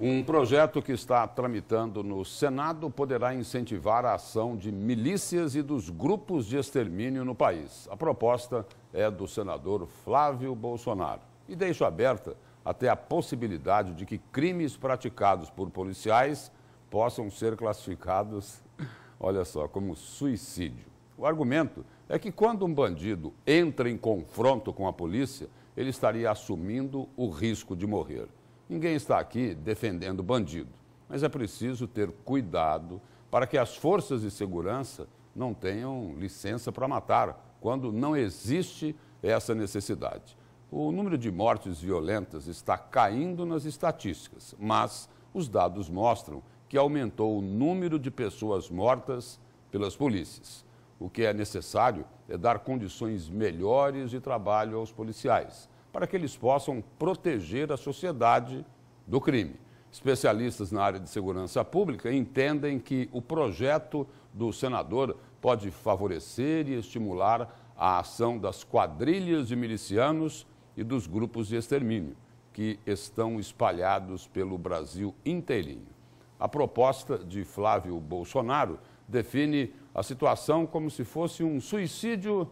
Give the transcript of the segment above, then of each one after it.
Um projeto que está tramitando no Senado poderá incentivar a ação de milícias e dos grupos de extermínio no país. A proposta é do senador Flávio Bolsonaro e deixo aberta até a possibilidade de que crimes praticados por policiais possam ser classificados, olha só, como suicídio. O argumento é que quando um bandido entra em confronto com a polícia, ele estaria assumindo o risco de morrer. Ninguém está aqui defendendo bandido, mas é preciso ter cuidado para que as forças de segurança não tenham licença para matar, quando não existe essa necessidade. O número de mortes violentas está caindo nas estatísticas, mas os dados mostram que aumentou o número de pessoas mortas pelas polícias. O que é necessário é dar condições melhores de trabalho aos policiais, para que eles possam proteger a sociedade do crime. Especialistas na área de segurança pública entendem que o projeto do senador pode favorecer e estimular a ação das quadrilhas de milicianos e dos grupos de extermínio que estão espalhados pelo Brasil inteirinho. A proposta de Flávio Bolsonaro define a situação como se fosse um suicídio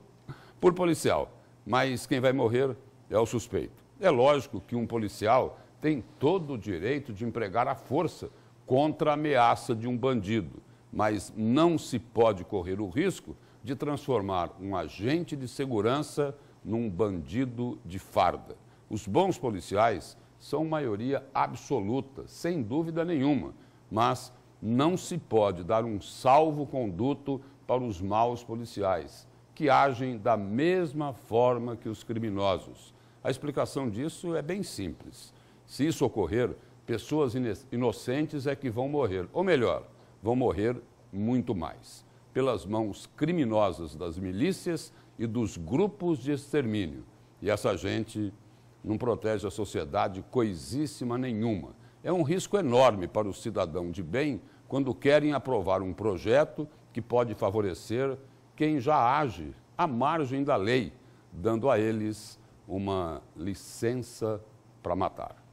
por policial, mas quem vai morrer é o suspeito. É lógico que um policial tem todo o direito de empregar a força contra a ameaça de um bandido, mas não se pode correr o risco de transformar um agente de segurança num bandido de farda. Os bons policiais são maioria absoluta, sem dúvida nenhuma, mas não se pode dar um salvo-conduto para os maus policiais, que agem da mesma forma que os criminosos. A explicação disso é bem simples. Se isso ocorrer, pessoas inocentes é que vão morrer, ou melhor, vão morrer muito mais, pelas mãos criminosas das milícias e dos grupos de extermínio. E essa gente não protege a sociedade coisíssima nenhuma. É um risco enorme para o cidadão de bem quando querem aprovar um projeto que pode favorecer quem já age à margem da lei, dando a eles uma licença para matar.